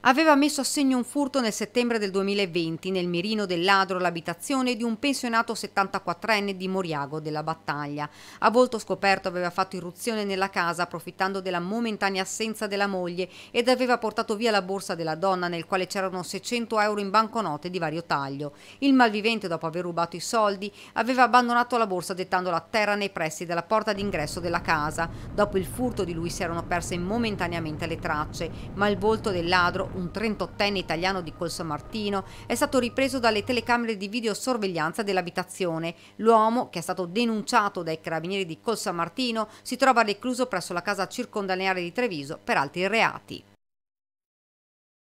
aveva messo a segno un furto nel settembre del 2020 nel mirino del ladro l'abitazione di un pensionato 74enne di Moriago della Battaglia. A volto scoperto aveva fatto irruzione nella casa approfittando della momentanea assenza della moglie ed aveva portato via la borsa della donna nel quale c'erano 600 euro in banconote di vario taglio. Il malvivente dopo aver rubato i soldi aveva abbandonato la borsa gettandola a terra nei pressi della porta d'ingresso della casa. Dopo il furto di lui si erano perse momentaneamente le tracce, ma il volto del ladro un 38enne italiano di Colso Martino, è stato ripreso dalle telecamere di videosorveglianza dell'abitazione. L'uomo, che è stato denunciato dai carabinieri di Colso Martino, si trova recluso presso la casa circondaneare di Treviso per altri reati.